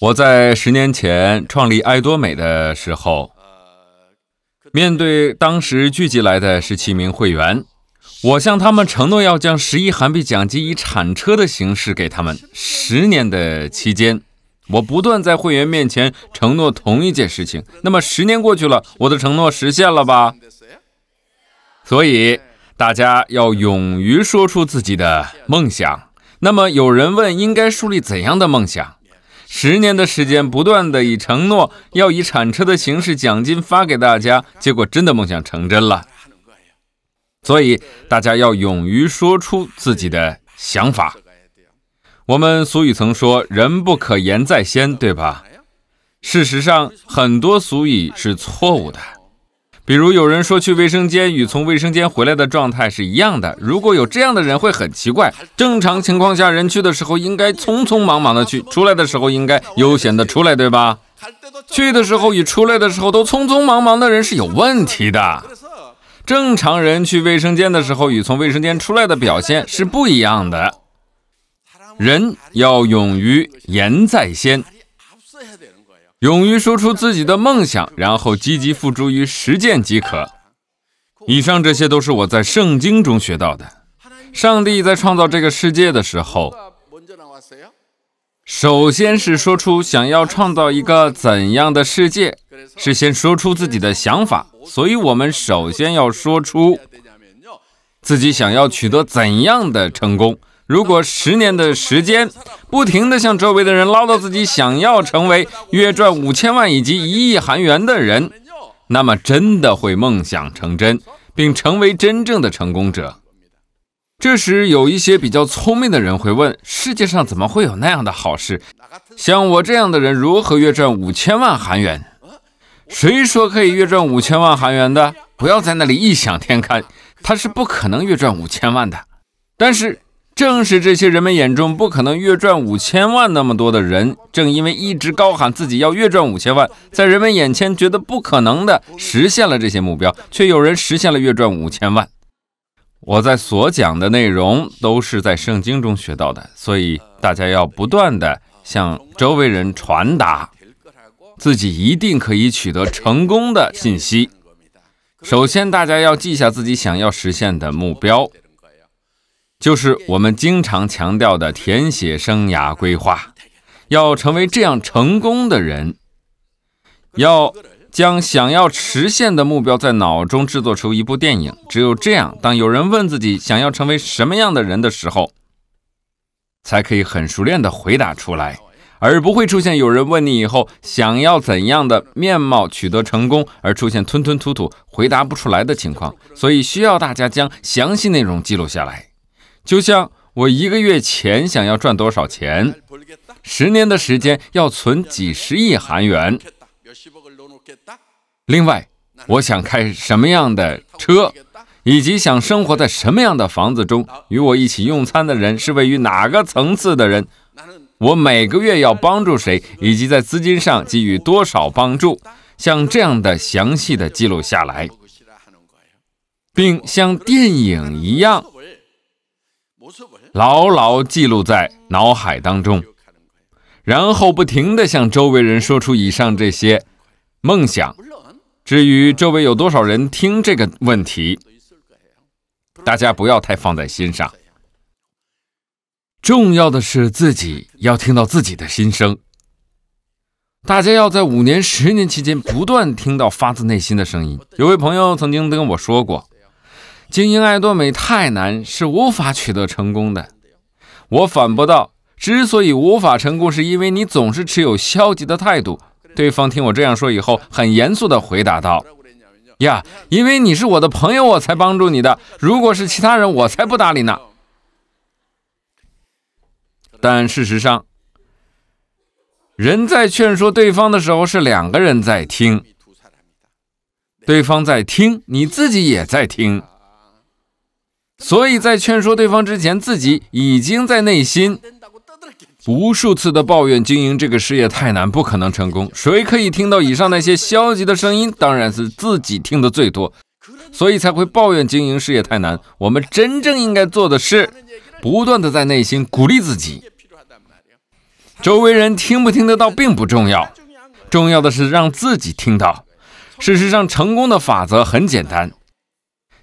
我在十年前创立爱多美的时候，面对当时聚集来的十七名会员，我向他们承诺要将十亿韩币奖金以铲车的形式给他们。十年的期间，我不断在会员面前承诺同一件事情。那么十年过去了，我的承诺实现了吧？所以大家要勇于说出自己的梦想。那么有人问，应该树立怎样的梦想？十年的时间，不断的以承诺要以铲车的形式奖金发给大家，结果真的梦想成真了。所以大家要勇于说出自己的想法。我们俗语曾说“人不可言在先”，对吧？事实上，很多俗语是错误的。比如有人说去卫生间与从卫生间回来的状态是一样的，如果有这样的人会很奇怪。正常情况下，人去的时候应该匆匆忙忙的去，出来的时候应该悠闲的出来，对吧？去的时候与出来的时候都匆匆忙忙的人是有问题的。正常人去卫生间的时候与从卫生间出来的表现是不一样的。人要勇于言在先。勇于说出自己的梦想，然后积极付诸于实践即可。以上这些都是我在圣经中学到的。上帝在创造这个世界的时候，首先是说出想要创造一个怎样的世界，是先说出自己的想法。所以，我们首先要说出自己想要取得怎样的成功。如果十年的时间，不停地向周围的人唠叨自己想要成为月赚五千万以及一亿韩元的人，那么真的会梦想成真，并成为真正的成功者。这时，有一些比较聪明的人会问：世界上怎么会有那样的好事？像我这样的人如何月赚五千万韩元？谁说可以月赚五千万韩元的？不要在那里异想天开，他是不可能月赚五千万的。但是。正是这些人们眼中不可能月赚五千万那么多的人，正因为一直高喊自己要月赚五千万，在人们眼前觉得不可能的实现了这些目标，却有人实现了月赚五千万。我在所讲的内容都是在圣经中学到的，所以大家要不断的向周围人传达自己一定可以取得成功的信息。首先，大家要记下自己想要实现的目标。就是我们经常强调的填写生涯规划。要成为这样成功的人，要将想要实现的目标在脑中制作出一部电影。只有这样，当有人问自己想要成为什么样的人的时候，才可以很熟练的回答出来，而不会出现有人问你以后想要怎样的面貌取得成功而出现吞吞吐吐回答不出来的情况。所以需要大家将详细内容记录下来。就像我一个月前想要赚多少钱，十年的时间要存几十亿韩元。另外，我想开什么样的车，以及想生活在什么样的房子中，与我一起用餐的人是位于哪个层次的人，我每个月要帮助谁，以及在资金上给予多少帮助，像这样的详细的记录下来，并像电影一样。牢牢记录在脑海当中，然后不停的向周围人说出以上这些梦想。至于周围有多少人听这个问题，大家不要太放在心上。重要的是自己要听到自己的心声。大家要在五年、十年期间不断听到发自内心的声音。有位朋友曾经跟我说过。经营爱多美太难，是无法取得成功的。我反驳道：“之所以无法成功，是因为你总是持有消极的态度。”对方听我这样说以后，很严肃地回答道：“呀，因为你是我的朋友，我才帮助你的。如果是其他人，我才不搭理呢。”但事实上，人在劝说对方的时候，是两个人在听，对方在听，你自己也在听。所以在劝说对方之前，自己已经在内心无数次的抱怨经营这个事业太难，不可能成功。谁可以听到以上那些消极的声音？当然是自己听的最多，所以才会抱怨经营事业太难。我们真正应该做的是，不断的在内心鼓励自己。周围人听不听得到并不重要，重要的是让自己听到。事实上，成功的法则很简单。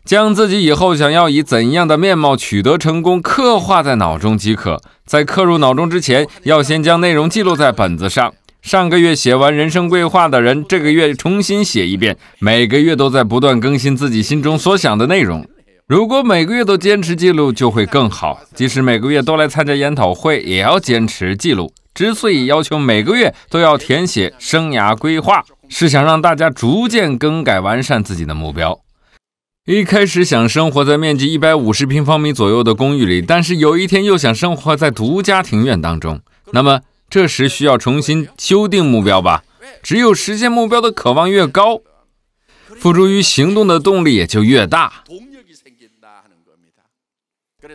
将自己以后想要以怎样的面貌取得成功刻画在脑中即可。在刻入脑中之前，要先将内容记录在本子上。上个月写完人生规划的人，这个月重新写一遍。每个月都在不断更新自己心中所想的内容。如果每个月都坚持记录，就会更好。即使每个月都来参加研讨会，也要坚持记录。之所以要求每个月都要填写生涯规划，是想让大家逐渐更改完善自己的目标。一开始想生活在面积一百五十平方米左右的公寓里，但是有一天又想生活在独家庭院当中。那么，这时需要重新修订目标吧？只有实现目标的渴望越高，付诸于行动的动力也就越大。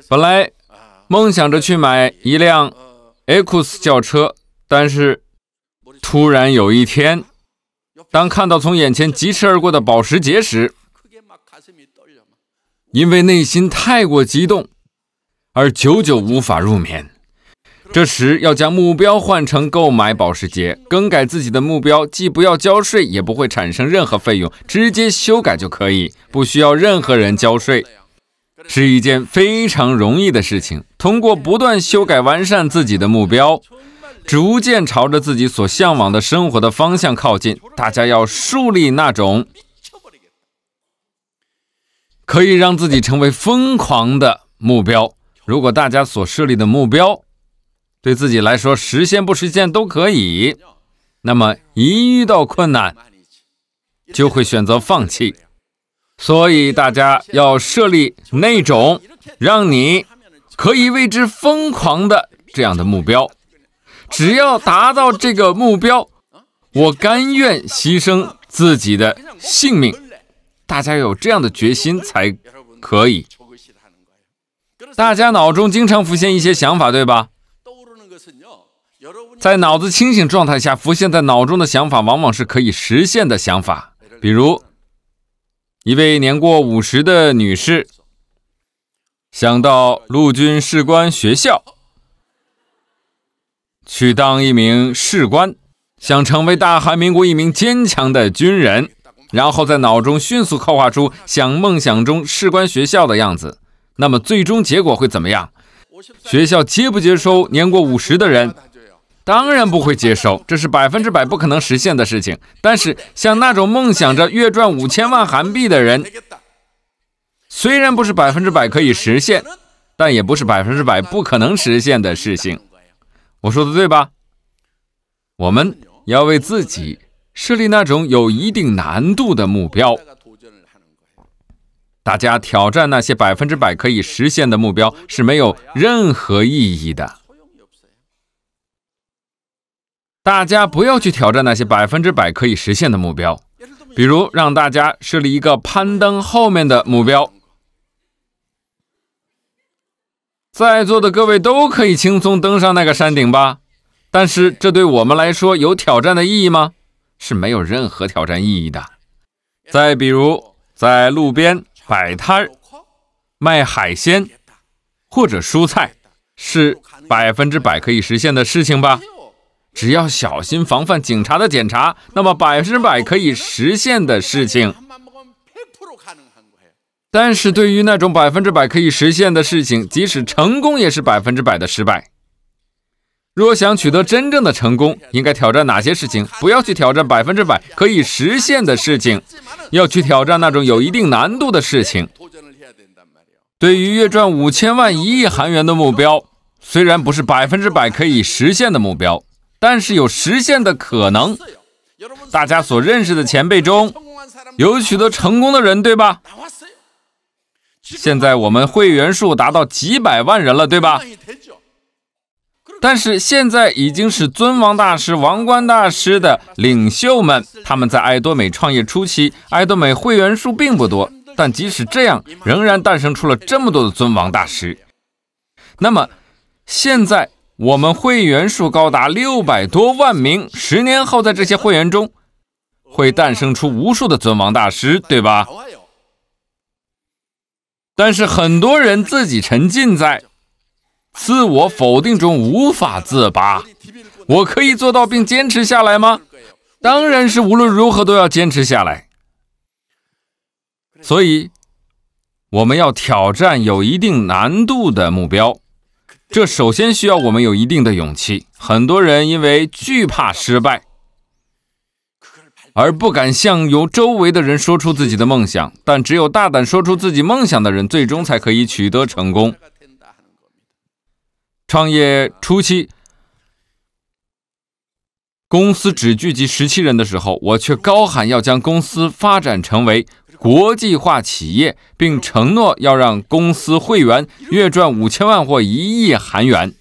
本来梦想着去买一辆 a q u r 轿车，但是突然有一天，当看到从眼前疾驰而过的保时捷时，因为内心太过激动，而久久无法入眠。这时要将目标换成购买保时捷，更改自己的目标，既不要交税，也不会产生任何费用，直接修改就可以，不需要任何人交税，是一件非常容易的事情。通过不断修改完善自己的目标，逐渐朝着自己所向往的生活的方向靠近。大家要树立那种。可以让自己成为疯狂的目标。如果大家所设立的目标对自己来说实现不实现都可以，那么一遇到困难就会选择放弃。所以大家要设立那种让你可以为之疯狂的这样的目标。只要达到这个目标，我甘愿牺牲自己的性命。大家有这样的决心才可以。大家脑中经常浮现一些想法，对吧？在脑子清醒状态下，浮现在脑中的想法往往是可以实现的想法。比如，一位年过五十的女士想到陆军士官学校去当一名士官，想成为大韩民国一名坚强的军人。然后在脑中迅速刻画出想梦想中士官学校的样子，那么最终结果会怎么样？学校接不接收年过五十的人？当然不会接收，这是百分之百不可能实现的事情。但是像那种梦想着月赚五千万韩币的人，虽然不是百分之百可以实现，但也不是百分之百不可能实现的事情。我说的对吧？我们要为自己。设立那种有一定难度的目标，大家挑战那些百分之百可以实现的目标是没有任何意义的。大家不要去挑战那些百分之百可以实现的目标，比如让大家设立一个攀登后面的目标，在座的各位都可以轻松登上那个山顶吧？但是这对我们来说有挑战的意义吗？是没有任何挑战意义的。再比如，在路边摆摊儿卖海鲜或者蔬菜，是百分之百可以实现的事情吧？只要小心防范警察的检查，那么百分之百可以实现的事情。但是对于那种百分之百可以实现的事情，即使成功，也是百分之百的失败。若想取得真正的成功，应该挑战哪些事情？不要去挑战百分之百可以实现的事情，要去挑战那种有一定难度的事情。对于月赚五千万一亿韩元的目标，虽然不是百分之百可以实现的目标，但是有实现的可能。大家所认识的前辈中有取得成功的人，对吧？现在我们会员数达到几百万人了，对吧？但是现在已经是尊王大师、王冠大师的领袖们，他们在爱多美创业初期，爱多美会员数并不多，但即使这样，仍然诞生出了这么多的尊王大师。那么，现在我们会员数高达六百多万名，十年后在这些会员中，会诞生出无数的尊王大师，对吧？但是很多人自己沉浸在。自我否定中无法自拔，我可以做到并坚持下来吗？当然是无论如何都要坚持下来。所以，我们要挑战有一定难度的目标，这首先需要我们有一定的勇气。很多人因为惧怕失败而不敢向由周围的人说出自己的梦想，但只有大胆说出自己梦想的人，最终才可以取得成功。创业初期，公司只聚集十七人的时候，我却高喊要将公司发展成为国际化企业，并承诺要让公司会员月赚五千万或一亿韩元。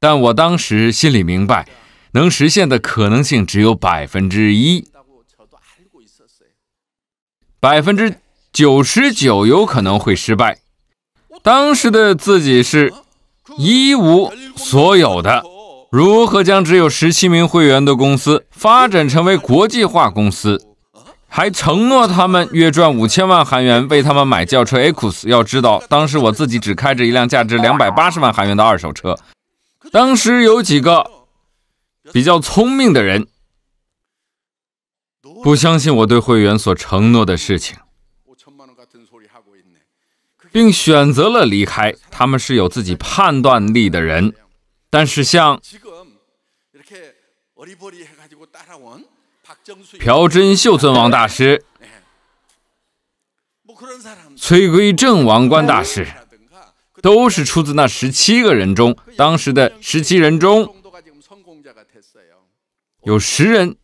但我当时心里明白，能实现的可能性只有百分之一，百分之九十九有可能会失败。当时的自己是。一无所有的，如何将只有十七名会员的公司发展成为国际化公司？还承诺他们月赚五千万韩元，为他们买轿车 AQUOS。要知道，当时我自己只开着一辆价值两百八十万韩元的二手车。当时有几个比较聪明的人不相信我对会员所承诺的事情，并选择了离开。他们是有自己判断力的人，但是像朴真秀尊王大师、崔圭正王冠大师，都是出自那十七个人中。当时的十七人中，有十人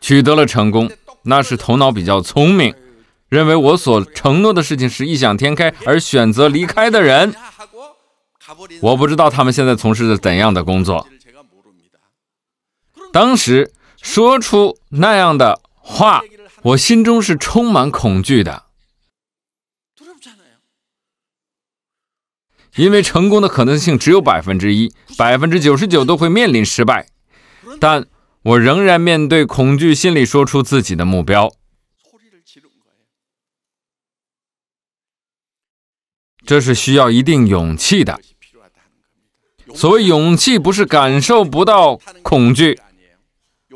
取得了成功，那是头脑比较聪明。认为我所承诺的事情是异想天开而选择离开的人，我不知道他们现在从事着怎样的工作。当时说出那样的话，我心中是充满恐惧的，因为成功的可能性只有百分之一，百分之九十九都会面临失败。但我仍然面对恐惧，心里说出自己的目标。这是需要一定勇气的。所谓勇气，不是感受不到恐惧，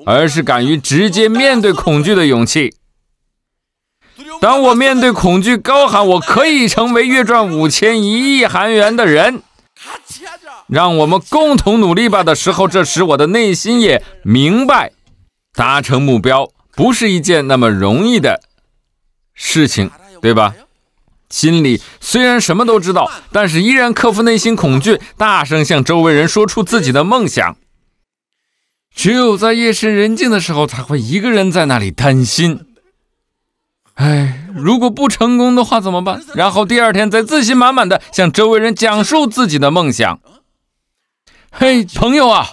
而是敢于直接面对恐惧的勇气。当我面对恐惧，高喊“我可以成为月赚五千一亿韩元的人”，让我们共同努力吧”的时候，这时我的内心也明白，达成目标不是一件那么容易的事情，对吧？心里虽然什么都知道，但是依然克服内心恐惧，大声向周围人说出自己的梦想。只有在夜深人静的时候，才会一个人在那里担心。哎，如果不成功的话怎么办？然后第二天再自信满满的向周围人讲述自己的梦想。嘿，朋友啊！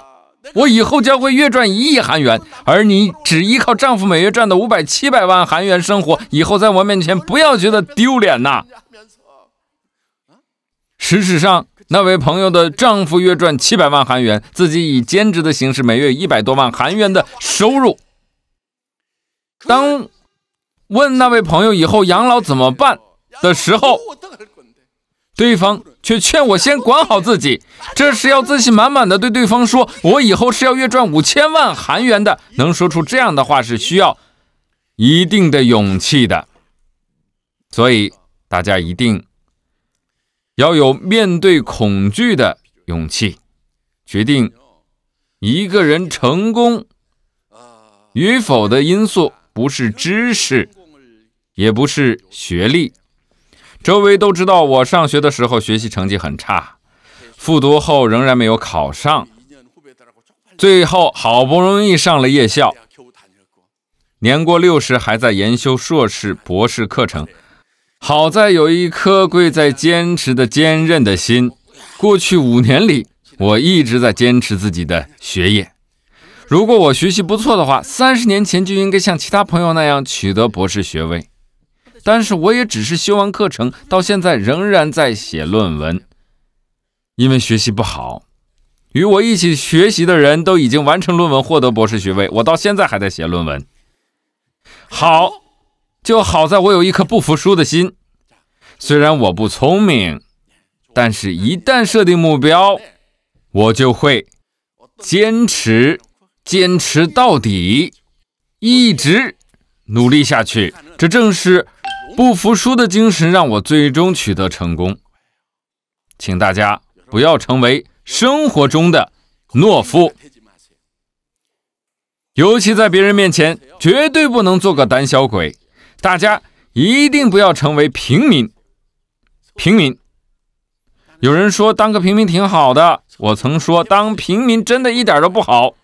我以后将会月赚一亿韩元，而你只依靠丈夫每月赚的五百七百万韩元生活。以后在我面前不要觉得丢脸呐。事实上，那位朋友的丈夫月赚七百万韩元，自己以兼职的形式每月一百多万韩元的收入。当问那位朋友以后养老怎么办的时候。对方却劝我先管好自己，这是要自信满满的对对方说：“我以后是要月赚五千万韩元的。”能说出这样的话是需要一定的勇气的，所以大家一定要有面对恐惧的勇气。决定一个人成功与否的因素，不是知识，也不是学历。周围都知道我上学的时候学习成绩很差，复读后仍然没有考上，最后好不容易上了夜校，年过六十还在研修硕士、博士课程。好在有一颗贵在坚持的坚韧的心，过去五年里我一直在坚持自己的学业。如果我学习不错的话，三十年前就应该像其他朋友那样取得博士学位。但是我也只是修完课程，到现在仍然在写论文，因为学习不好。与我一起学习的人都已经完成论文，获得博士学位，我到现在还在写论文。好，就好在我有一颗不服输的心。虽然我不聪明，但是一旦设定目标，我就会坚持，坚持到底，一直努力下去。这正是。不服输的精神让我最终取得成功，请大家不要成为生活中的懦夫，尤其在别人面前绝对不能做个胆小鬼。大家一定不要成为平民，平民。有人说当个平民挺好的，我曾说当平民真的一点都不好。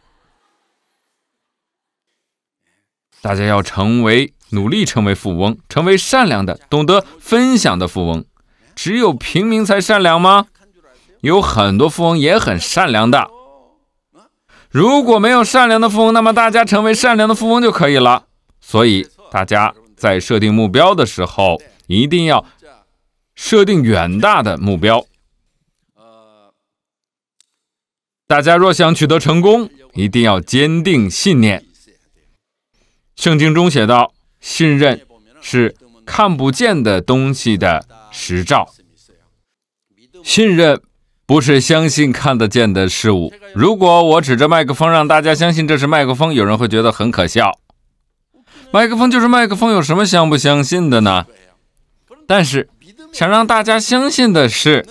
大家要成为。努力成为富翁，成为善良的、懂得分享的富翁。只有平民才善良吗？有很多富翁也很善良的。如果没有善良的富翁，那么大家成为善良的富翁就可以了。所以，大家在设定目标的时候，一定要设定远大的目标。呃，大家若想取得成功，一定要坚定信念。圣经中写道。信任是看不见的东西的实照。信任不是相信看得见的事物。如果我指着麦克风让大家相信这是麦克风，有人会觉得很可笑。麦克风就是麦克风，有什么相不相信的呢？但是想让大家相信的是，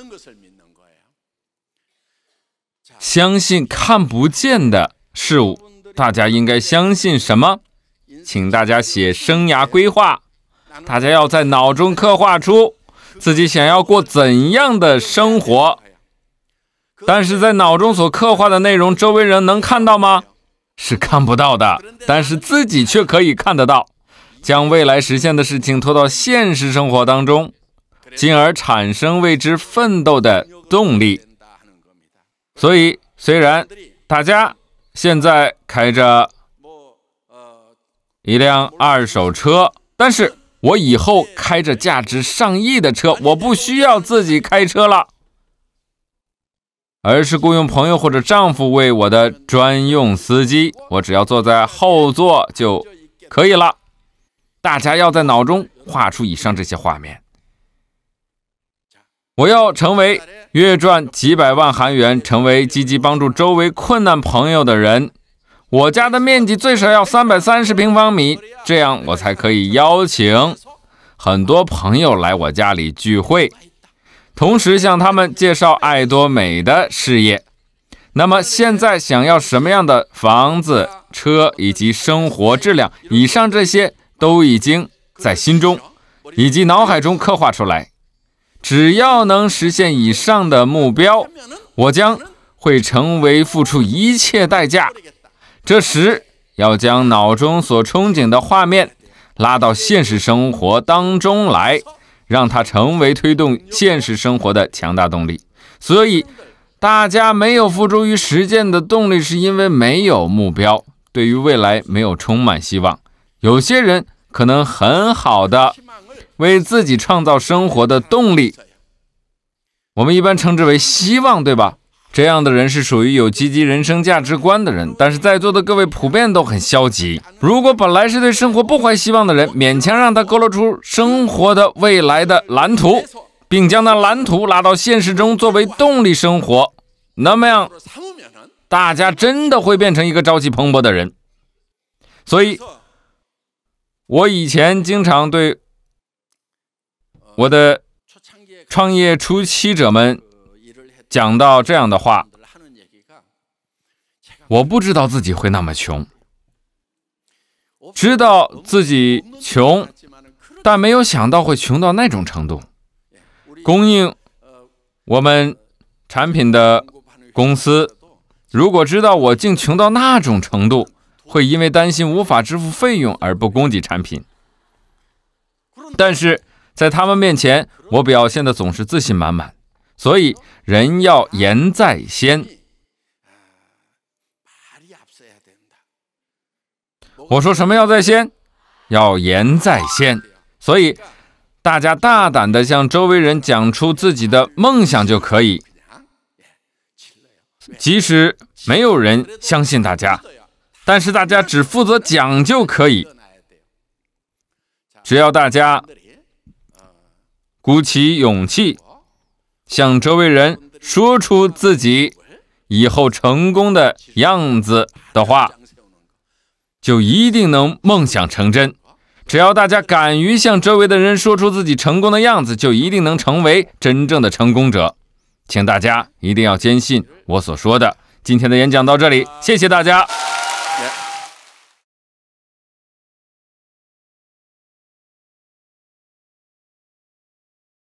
相信看不见的事物。大家应该相信什么？请大家写生涯规划，大家要在脑中刻画出自己想要过怎样的生活，但是在脑中所刻画的内容，周围人能看到吗？是看不到的，但是自己却可以看得到。将未来实现的事情拖到现实生活当中，进而产生为之奋斗的动力。所以，虽然大家现在开着。一辆二手车，但是我以后开着价值上亿的车，我不需要自己开车了，而是雇佣朋友或者丈夫为我的专用司机，我只要坐在后座就可以了。大家要在脑中画出以上这些画面。我要成为月赚几百万韩元，成为积极帮助周围困难朋友的人。我家的面积最少要三百三十平方米，这样我才可以邀请很多朋友来我家里聚会，同时向他们介绍爱多美的事业。那么现在想要什么样的房子、车以及生活质量？以上这些都已经在心中以及脑海中刻画出来。只要能实现以上的目标，我将会成为付出一切代价。这时，要将脑中所憧憬的画面拉到现实生活当中来，让它成为推动现实生活的强大动力。所以，大家没有付诸于实践的动力，是因为没有目标，对于未来没有充满希望。有些人可能很好的为自己创造生活的动力，我们一般称之为希望，对吧？这样的人是属于有积极人生价值观的人，但是在座的各位普遍都很消极。如果本来是对生活不怀希望的人，勉强让他勾勒出生活的未来的蓝图，并将那蓝图拉到现实中作为动力生活，那么样大家真的会变成一个朝气蓬勃的人。所以，我以前经常对我的创业初期者们。讲到这样的话，我不知道自己会那么穷。知道自己穷，但没有想到会穷到那种程度。供应我们产品的公司，如果知道我竟穷到那种程度，会因为担心无法支付费用而不供给产品。但是在他们面前，我表现的总是自信满满。所以，人要言在先。我说什么要在先，要言在先。所以，大家大胆的向周围人讲出自己的梦想就可以。即使没有人相信大家，但是大家只负责讲就可以。只要大家鼓起勇气。向周围人说出自己以后成功的样子的话，就一定能梦想成真。只要大家敢于向周围的人说出自己成功的样子，就一定能成为真正的成功者。请大家一定要坚信我所说的。今天的演讲到这里，谢谢大家。